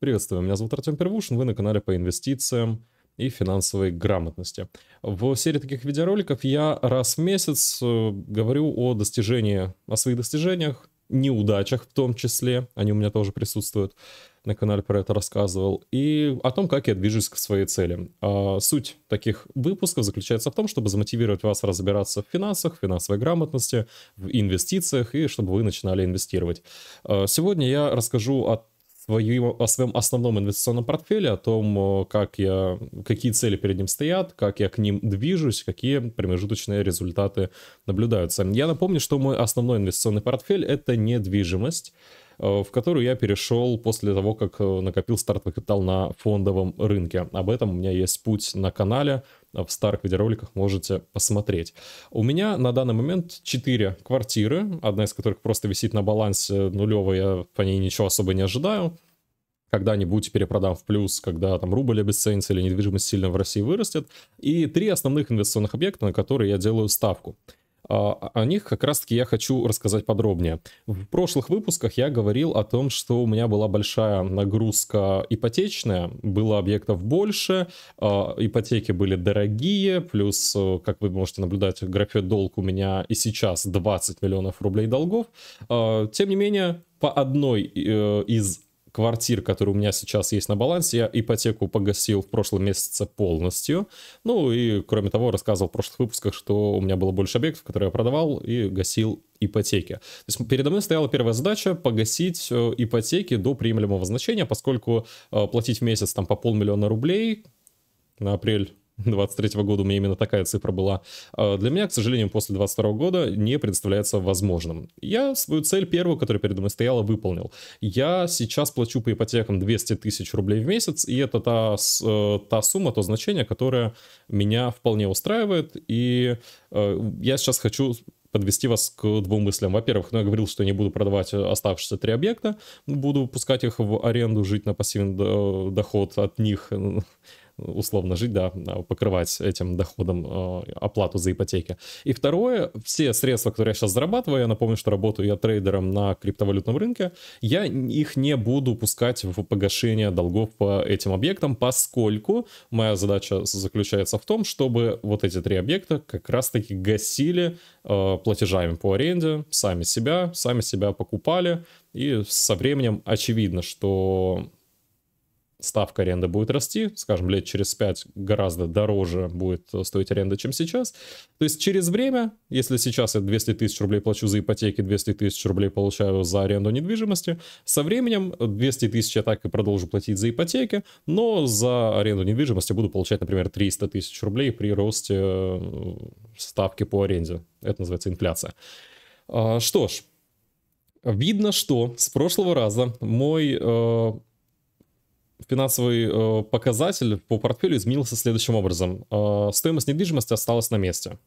Приветствую, меня зовут Артем Первушин, вы на канале по инвестициям и финансовой грамотности. В серии таких видеороликов я раз в месяц э, говорю о достижении, о своих достижениях, неудачах в том числе, они у меня тоже присутствуют, на канале про это рассказывал, и о том, как я движусь к своей цели. А, суть таких выпусков заключается в том, чтобы замотивировать вас разбираться в финансах, финансовой грамотности, в инвестициях, и чтобы вы начинали инвестировать. А, сегодня я расскажу о своем, о своем основном инвестиционном портфеле, о том, как я, какие цели перед ним стоят, как я к ним движусь, какие промежуточные результаты наблюдаются. Я напомню, что мой основной инвестиционный портфель — это недвижимость, э, в которую я перешел после того, как э, накопил стартовый капитал на фондовом рынке. Об этом у меня есть путь на канале — а, в старых видеороликах можете посмотреть. У меня на данный момент 4 квартиры, одна из которых просто висит на балансе нулевой, я по ней ничего особо не ожидаю когда-нибудь перепродам в плюс, когда там рубль обесценится или недвижимость сильно в России вырастет, и три основных инвестиционных объекта, на которые я делаю ставку. А, о них как раз-таки я хочу рассказать подробнее. В прошлых выпусках я говорил о том, что у меня была большая нагрузка ипотечная, было объектов больше, а, ипотеки были дорогие, плюс, э, как вы можете наблюдать, в графе долг у меня и сейчас 20 миллионов рублей долгов. А, тем не менее, по одной э, из квартир, которые у меня сейчас есть на балансе, я ипотеку погасил в прошлом месяце полностью. Ну и, кроме того, рассказывал в прошлых выпусках, что у меня было больше объектов, которые я продавал и гасил ипотеки. То есть передо мной стояла первая задача погасить э, ипотеки до приемлемого значения, поскольку э, платить в месяц там по полмиллиона рублей на апрель 23 года у меня именно такая цифра была, а для меня, к сожалению, после 22 года не представляется возможным. Я свою цель первую, которая передо мной стояла, выполнил. Я сейчас плачу по ипотекам 200 тысяч рублей в месяц, и это та, э, та сумма, то значение, которое меня вполне устраивает, и э, я сейчас хочу подвести вас к двум мыслям. Во-первых, ну, я говорил, что я не буду продавать оставшиеся три объекта, буду пускать их в аренду, жить на пассивный э, доход от них, условно жить, да, а, покрывать этим доходом э, оплату за ипотеки. И второе, все средства, которые я сейчас зарабатываю, я напомню, что работаю я трейдером на криптовалютном рынке, я их не буду пускать в погашение долгов по этим объектам, поскольку моя задача заключается в том, чтобы вот эти три объекта как раз-таки гасили э, платежами по аренде, сами себя, сами себя покупали, и со временем очевидно, что ставка аренды будет расти, скажем, лет через 5 гораздо дороже будет стоить аренда, чем сейчас. То есть через время, если сейчас я 200 тысяч рублей плачу за ипотеки, 200 тысяч рублей получаю за аренду недвижимости, со временем 200 тысяч я так и продолжу платить за ипотеки, но за аренду недвижимости буду получать, например, 300 тысяч рублей при росте э, ставки по аренде. Это называется инфляция. А, что ж, видно, что с прошлого раза мой э, финансовый э, показатель по портфелю изменился следующим образом. Э, стоимость недвижимости осталась на месте.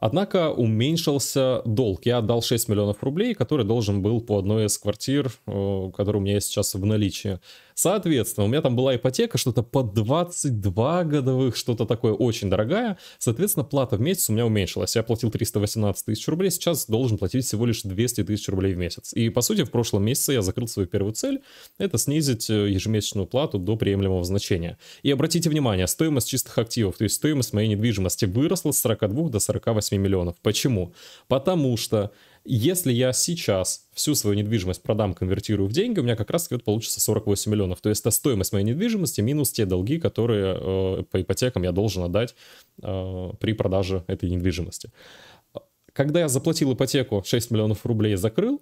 Однако уменьшился долг. Я отдал 6 миллионов рублей, который должен был по одной из квартир, э, которая у меня есть сейчас в наличии. Соответственно, у меня там была ипотека что-то по 22 годовых, что-то такое очень дорогая. Соответственно, плата в месяц у меня уменьшилась. Я платил 318 тысяч рублей, сейчас должен платить всего лишь 200 тысяч рублей в месяц. И, по сути, в прошлом месяце я закрыл свою первую цель. Это снизить э, ежемесячную плату до приемлемого значения. И обратите внимание, стоимость чистых активов, то есть стоимость моей недвижимости выросла с 42 до 48 миллионов. Почему? Потому что если я сейчас всю свою недвижимость продам, конвертирую в деньги, у меня как раз вот получится 48 миллионов. То есть это стоимость моей недвижимости минус те долги, которые э, по ипотекам я должен отдать э, при продаже этой недвижимости. Когда я заплатил ипотеку 6 миллионов рублей, закрыл, э,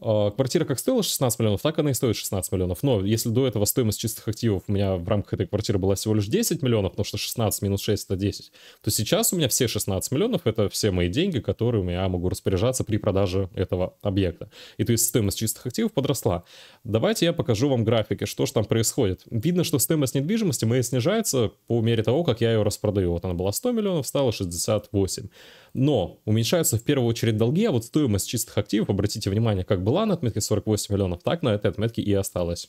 а, квартира как стоила 16 миллионов, так она и стоит 16 миллионов. Но если до этого стоимость чистых активов у меня в рамках этой квартиры была всего лишь 10 миллионов, потому что 16 минус 6 это 10, то сейчас у меня все 16 миллионов это все мои деньги, которые я могу распоряжаться при продаже этого объекта. И то есть стоимость чистых активов подросла. Давайте я покажу вам графики, что же там происходит. Видно, что стоимость недвижимости моей снижается по мере того, как я ее распродаю. Вот она была 100 миллионов, стала 68 но уменьшаются в первую очередь долги, а вот стоимость чистых активов, обратите внимание, как была на отметке 48 миллионов, так на этой отметке и осталась.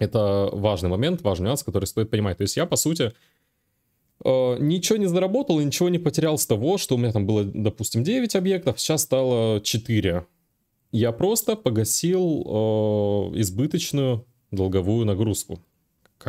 Это важный момент, важный нюанс, который стоит понимать. То есть я, по сути, э, ничего не заработал и ничего не потерял с того, что у меня там было, допустим, 9 объектов, сейчас стало 4. Я просто погасил э, избыточную долговую нагрузку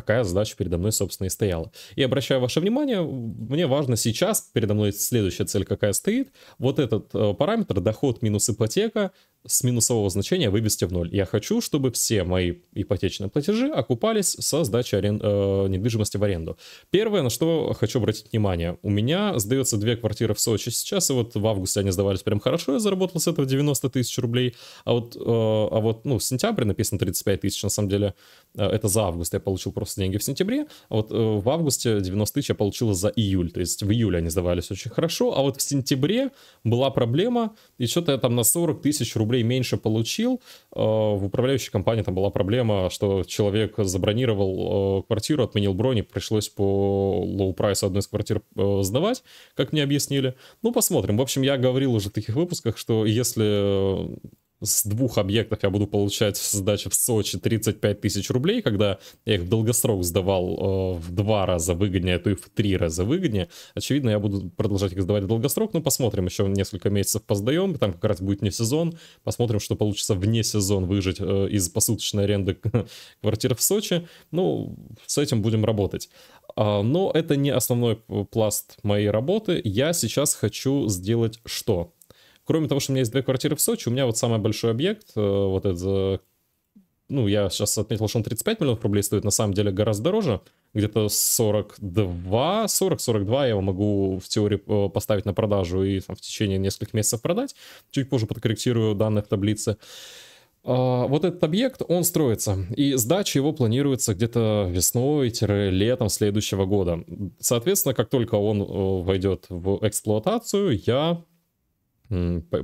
какая задача передо мной, собственно, и стояла. И обращаю ваше внимание, мне важно сейчас, передо мной следующая цель какая стоит, вот этот э, параметр, доход минус ипотека, с минусового значения вывести в ноль. Я хочу, чтобы все мои ипотечные платежи окупались со сдачи арен... э, недвижимости в аренду. Первое, на что хочу обратить внимание. У меня сдается две квартиры в Сочи сейчас, и вот в августе они сдавались прям хорошо, я заработал с этого 90 тысяч рублей. А вот, э, а вот ну, в сентябре написано 35 тысяч, на самом деле, э, это за август, я получил просто деньги в сентябре. А вот э, в августе 90 тысяч я получил за июль, то есть в июле они сдавались очень хорошо, а вот в сентябре была проблема, и что-то я там на 40 тысяч рублей рублей меньше получил. Э, в управляющей компании там была проблема, что человек забронировал э, квартиру, отменил брони, пришлось по лоу-прайсу одной из квартир э, сдавать, как мне объяснили. Ну, посмотрим. В общем, я говорил уже в таких выпусках, что если с двух объектов я буду получать сдачи в Сочи 35 тысяч рублей, когда я их в долгосрок сдавал э, в два раза выгоднее, а то и в три раза выгоднее. Очевидно, я буду продолжать их сдавать в долгосрок, но посмотрим, еще несколько месяцев поздаем, там как раз будет не сезон, посмотрим, что получится вне сезон выжить э, из посуточной аренды квартир в Сочи. Ну, с этим будем работать. А, но это не основной э, пласт моей работы. Я сейчас хочу сделать что? кроме того, что у меня есть две квартиры в Сочи, у меня вот самый большой объект, э, вот это, э, ну, я сейчас отметил, что он 35 миллионов рублей стоит, на самом деле гораздо дороже, где-то 42, 40-42 я его могу в теории э, поставить на продажу и там, в течение нескольких месяцев продать, чуть позже подкорректирую данные в таблице. А, вот этот объект, он строится, и сдача его планируется где-то весной-летом следующего года. Соответственно, как только он войдет в эксплуатацию, я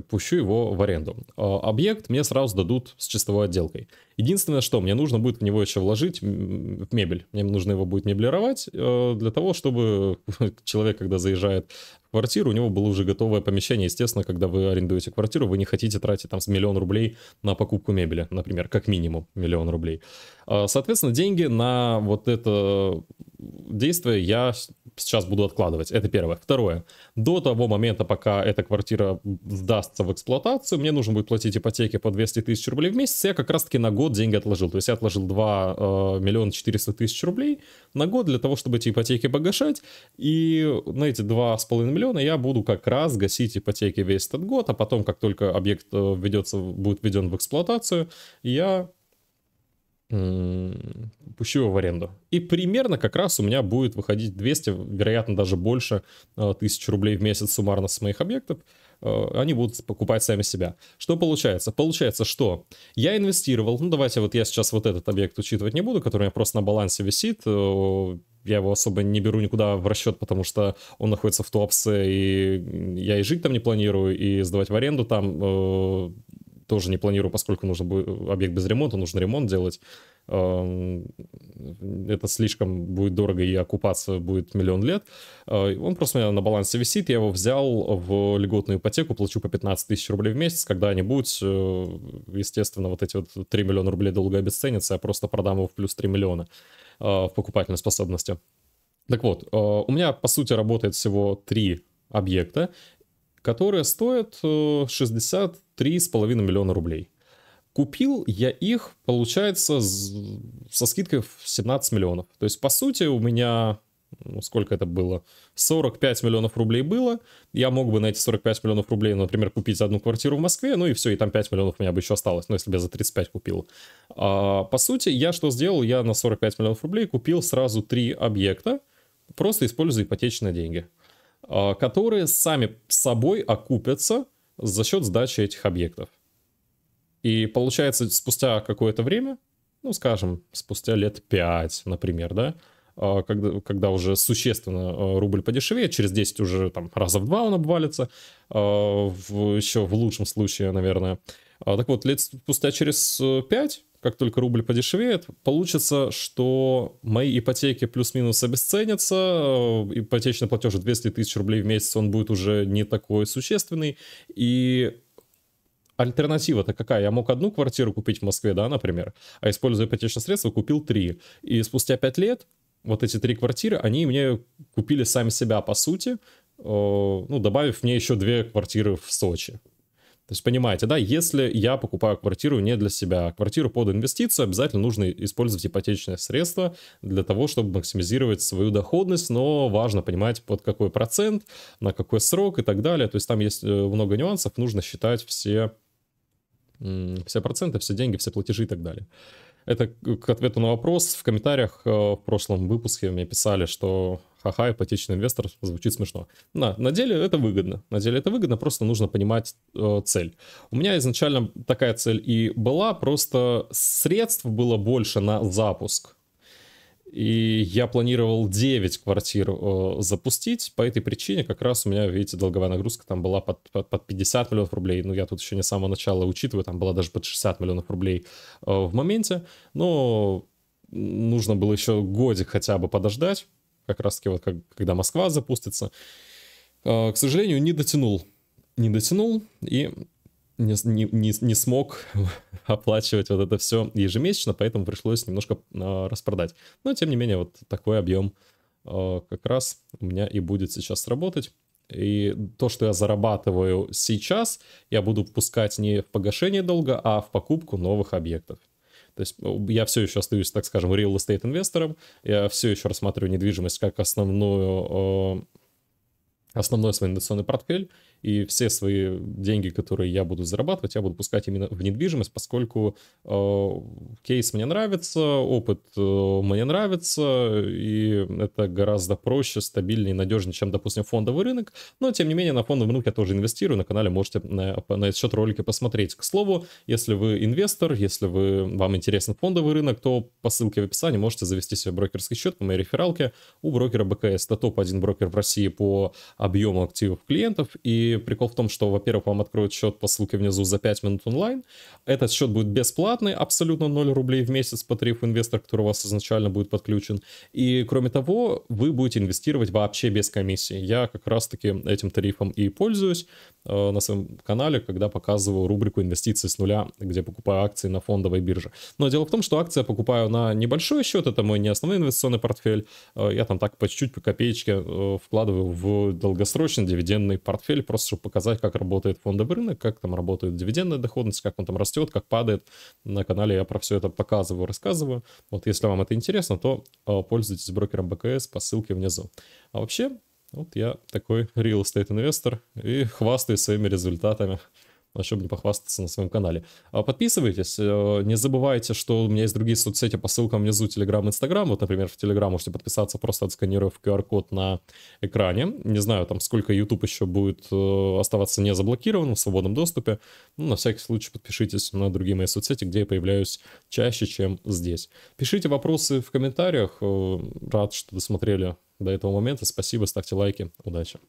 пущу его в аренду. Э, объект мне сразу дадут с чистовой отделкой. Единственное, что мне нужно будет в него еще вложить мебель. Мне нужно его будет меблировать э, для того, чтобы человек, когда заезжает в квартиру, у него было уже готовое помещение. Естественно, когда вы арендуете квартиру, вы не хотите тратить там миллион рублей на покупку мебели, например, как минимум миллион рублей. А, соответственно, деньги на вот это действие я сейчас буду откладывать. Это первое. Второе. До того момента, пока эта квартира сдастся в эксплуатацию, мне нужно будет платить ипотеки по 200 тысяч рублей в месяц. Я как раз-таки на год год деньги отложил. То есть я отложил 2 э, миллиона 400 тысяч рублей на год для того, чтобы эти ипотеки погашать. И на эти 2,5 миллиона я буду как раз гасить ипотеки весь этот год, а потом, как только объект э, ведется, будет введен в эксплуатацию, я пущу его в аренду. И примерно как раз у меня будет выходить 200, вероятно, даже больше э, тысяч рублей в месяц суммарно с моих объектов. Э, они будут покупать сами себя. Что получается? Получается, что я инвестировал, ну давайте вот я сейчас вот этот объект учитывать не буду, который у меня просто на балансе висит, э, я его особо не беру никуда в расчет, потому что он находится в туапсе и я и жить там не планирую, и сдавать в аренду там э, тоже не планирую, поскольку нужно будет объект без ремонта, нужно ремонт делать. Эм, это слишком будет дорого и окупаться будет миллион лет. Э, он просто у меня на балансе висит, я его взял в льготную ипотеку, плачу по 15 тысяч рублей в месяц, когда-нибудь, естественно, вот эти вот 3 миллиона рублей долго обесценятся, я просто продам его в плюс 3 миллиона э, в покупательной способности. Так вот, э, у меня, по сути, работает всего три объекта, которые стоят 63,5 миллиона рублей. Купил я их, получается, со скидкой в 17 миллионов. То есть, по сути, у меня ну, сколько это было, 45 миллионов рублей было, я мог бы на эти 45 миллионов рублей, например, купить одну квартиру в Москве, ну и все, и там 5 миллионов у меня бы еще осталось, ну если бы я за 35 купил. А, по сути, я что сделал? Я на 45 миллионов рублей купил сразу три объекта, просто используя ипотечные деньги, а, которые сами собой окупятся за счет сдачи этих объектов. И получается, спустя какое-то время, ну, скажем, спустя лет 5, например, да, а, когда, когда уже существенно а, рубль подешевеет, через 10 уже там раза в два он обвалится, а, в, еще в лучшем случае, наверное. Так вот, лет спустя через 5, э, как только рубль подешевеет, получится, что мои ипотеки плюс-минус обесценятся, э, ипотечный платеж 200 тысяч рублей в месяц, он будет уже не такой существенный, и альтернатива-то какая? Я мог одну квартиру купить в Москве, да, например, а используя ипотечные средства, купил три. И спустя пять лет вот эти три квартиры, они мне купили сами себя, по сути, э, ну, добавив мне еще две квартиры в Сочи. То есть, понимаете, да, если я покупаю квартиру не для себя, а квартиру под инвестицию, обязательно нужно использовать ипотечные средства для того, чтобы максимизировать свою доходность, но важно понимать, под какой процент, на какой срок и так далее. То есть там есть э, много нюансов, нужно считать все все проценты, все деньги, все платежи и так далее. Это к ответу на вопрос. В комментариях э, в прошлом выпуске мне писали, что ха-ха, ипотечный инвестор звучит смешно. На, на деле это выгодно. На деле это выгодно, просто нужно понимать э, цель. У меня изначально такая цель и была, просто средств было больше на запуск и я планировал 9 квартир э, запустить. По этой причине как раз у меня, видите, долговая нагрузка там была под, под, под 50 миллионов рублей. Ну, я тут еще не с самого начала учитываю, там была даже под 60 миллионов рублей э, в моменте. Но нужно было еще годик хотя бы подождать. Как раз-таки вот как, когда Москва запустится. Э, к сожалению, не дотянул. Не дотянул, и не, не, не смог оплачивать вот это все ежемесячно, поэтому пришлось немножко а, распродать. Но, тем не менее, вот такой объем а, как раз у меня и будет сейчас работать. И то, что я зарабатываю сейчас, я буду пускать не в погашение долга, а в покупку новых объектов. То есть ну, я все еще остаюсь, так скажем, real estate инвестором, я все еще рассматриваю недвижимость как основную, а, основной свой инвестиционный портфель, и все свои деньги, которые я буду зарабатывать, я буду пускать именно в недвижимость, поскольку э, кейс мне нравится, опыт э, мне нравится, и это гораздо проще, стабильнее, надежнее, чем, допустим, фондовый рынок. Но, тем не менее, на фондовый рынок я тоже инвестирую. На канале можете на, на этот счет ролики посмотреть. К слову, если вы инвестор, если вы, вам интересен фондовый рынок, то по ссылке в описании можете завести себе брокерский счет по моей рефералке у брокера БКС. Это топ-1 брокер в России по объему активов клиентов и прикол в том, что, во-первых, вам откроют счет по ссылке внизу за 5 минут онлайн. Этот счет будет бесплатный, абсолютно 0 рублей в месяц по тарифу инвестора, который у вас изначально будет подключен. И, кроме того, вы будете инвестировать вообще без комиссии. Я как раз-таки этим тарифом и пользуюсь э, на своем канале, когда показываю рубрику «Инвестиции с нуля», где покупаю акции на фондовой бирже. Но дело в том, что акции я покупаю на небольшой счет, это мой не основной инвестиционный портфель. Э, я там так по чуть-чуть, по копеечке э, вкладываю в долгосрочный дивидендный портфель, просто чтобы показать, как работает фондовый рынок, как там работает дивидендная доходность, как он там растет, как падает. На канале я про все это показываю, рассказываю. Вот если вам это интересно, то э, пользуйтесь брокером БКС по ссылке внизу. А вообще, вот я такой real estate инвестор и хвастаюсь своими результатами. А чтобы не похвастаться на своем канале. А подписывайтесь, э, не забывайте, что у меня есть другие соцсети по ссылкам внизу, Телеграм, Инстаграм. Вот, например, в Телеграм можете подписаться, просто отсканировав QR-код на экране. Не знаю, там сколько YouTube еще будет э, оставаться не заблокированным, в свободном доступе. Ну, на всякий случай подпишитесь на другие мои соцсети, где я появляюсь чаще, чем здесь. Пишите вопросы в комментариях. Э, рад, что досмотрели до этого момента. Спасибо, ставьте лайки. Удачи!